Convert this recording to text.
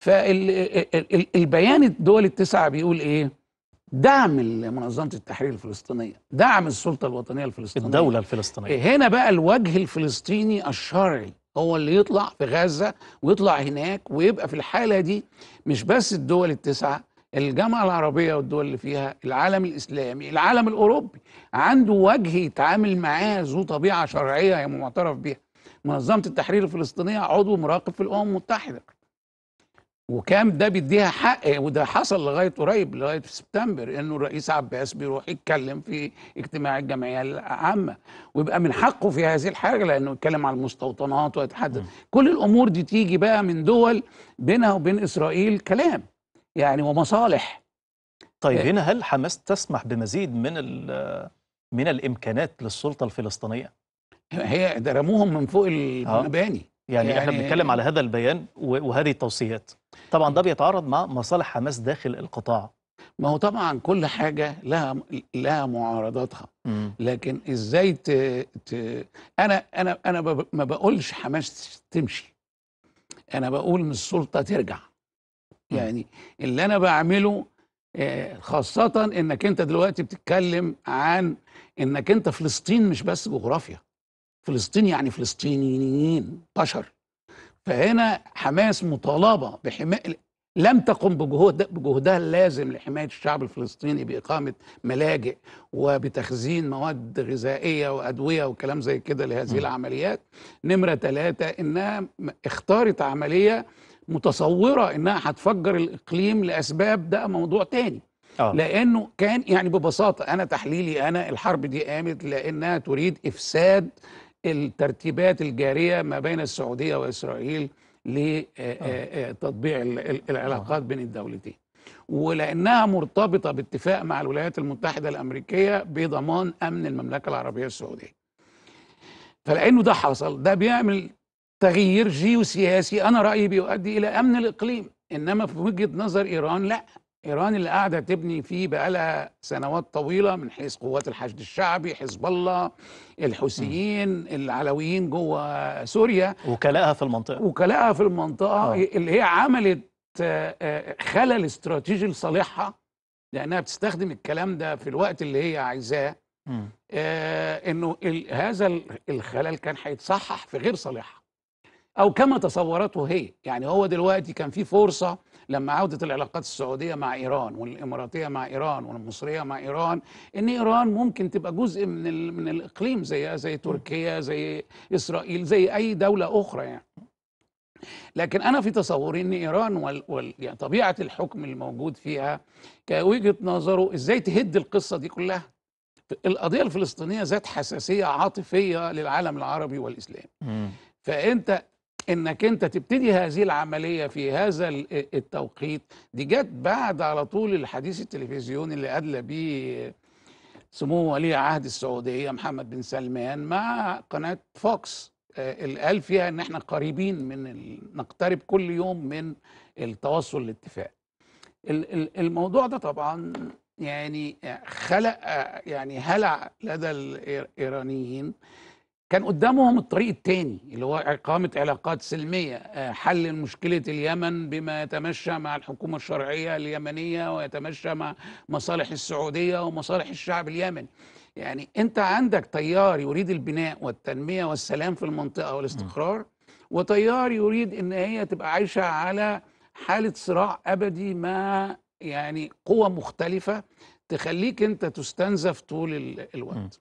فالبيان الدول التسعة بيقول إيه دعم منظمة التحرير الفلسطينية دعم السلطة الوطنية الفلسطينية الدولة الفلسطينية إيه، هنا بقى الوجه الفلسطيني الشرعي هو اللي يطلع في غزة ويطلع هناك ويبقى في الحالة دي مش بس الدول التسعة الجامعة العربية والدول اللي فيها العالم الإسلامي العالم الأوروبي عنده وجه يتعامل معاه ذو طبيعة شرعية معترف بها منظمة التحرير الفلسطينية عضو مراقب في الأمم المتحدة وكان ده بيديها حق وده حصل لغايه قريب لغايه في سبتمبر انه الرئيس عباس بيروح يتكلم في اجتماع الجمعيه العامه ويبقى من حقه في هذه الحاجه لانه يتكلم على المستوطنات ويتحدث كل الامور دي تيجي بقى من دول بينها وبين اسرائيل كلام يعني ومصالح طيب آه. هنا هل حماس تسمح بمزيد من من الامكانات للسلطه الفلسطينيه؟ هي رموهم من فوق آه. المباني يعني, يعني احنا يعني بنتكلم على هذا البيان وهذه التوصيات طبعا ده بيتعارض مع مصالح حماس داخل القطاع ما هو طبعا كل حاجه لها لها معارضاتها لكن ازاي ت... ت... انا انا انا ب... ما بقولش حماس تمشي انا بقول ان السلطه ترجع يعني اللي انا بعمله آه، خاصه انك انت دلوقتي بتتكلم عن انك انت فلسطين مش بس جغرافيا فلسطين يعني فلسطينيين بشر فهنا حماس مطالبه بحمايه لم تقم بجهود بجهودها اللازم لحمايه الشعب الفلسطيني باقامه ملاجئ وبتخزين مواد غذائيه وادويه وكلام زي كده لهذه م. العمليات. نمره ثلاثه انها اختارت عمليه متصوره انها هتفجر الاقليم لاسباب ده موضوع تاني. آه. لانه كان يعني ببساطه انا تحليلي انا الحرب دي قامت لانها تريد افساد الترتيبات الجاريه ما بين السعوديه واسرائيل لتطبيع آه، آه. آه، العلاقات بين الدولتين ولانها مرتبطه باتفاق مع الولايات المتحده الامريكيه بضمان امن المملكه العربيه السعوديه فلانه ده حصل ده بيعمل تغيير جيوسياسي انا رايي بيؤدي الى امن الاقليم انما في وجهه نظر ايران لا إيران اللي قاعدة تبني فيه بقالها سنوات طويلة من حيث قوات الحشد الشعبي حزب الله الحوثيين العلويين جوه سوريا وكلاءها في المنطقة وكلاءها في المنطقة أوه. اللي هي عملت آه، آه، خلل استراتيجي لصالحها لأنها بتستخدم الكلام ده في الوقت اللي هي عايزاه آه انه هذا الخلل كان هيتصحح في غير صالحها او كما تصورته هي يعني هو دلوقتي كان في فرصه لما عودة العلاقات السعودية مع إيران والإماراتية مع إيران والمصرية مع إيران إن إيران ممكن تبقى جزء من من الإقليم زي زي تركيا زي إسرائيل زي أي دولة أخرى يعني لكن أنا في تصوري إن إيران وال, وال... يعني طبيعة الحكم الموجود فيها كوجهة نظره إزاي تهد القصة دي كلها القضية الفلسطينية ذات حساسية عاطفية للعالم العربي والإسلامي فأنت انك انت تبتدي هذه العمليه في هذا التوقيت دي جت بعد على طول الحديث التلفزيوني اللي ادلى بيه سمو ولي عهد السعوديه محمد بن سلمان مع قناه فوكس آه، اللي قال فيها ان احنا قريبين من ال... نقترب كل يوم من التوصل لاتفاق الموضوع ده طبعا يعني خلق آه، يعني هلع لدى الايرانيين كان قدامهم الطريق الثاني اللي هو إقامة علاقات سلمية آه، حل مشكلة اليمن بما يتمشى مع الحكومة الشرعية اليمنية ويتمشى مع مصالح السعودية ومصالح الشعب اليمني يعني أنت عندك تيار يريد البناء والتنمية والسلام في المنطقة والاستقرار وتيار يريد أن هي تبقى عايشة على حالة صراع أبدي مع يعني قوى مختلفة تخليك أنت تستنزف طول الوقت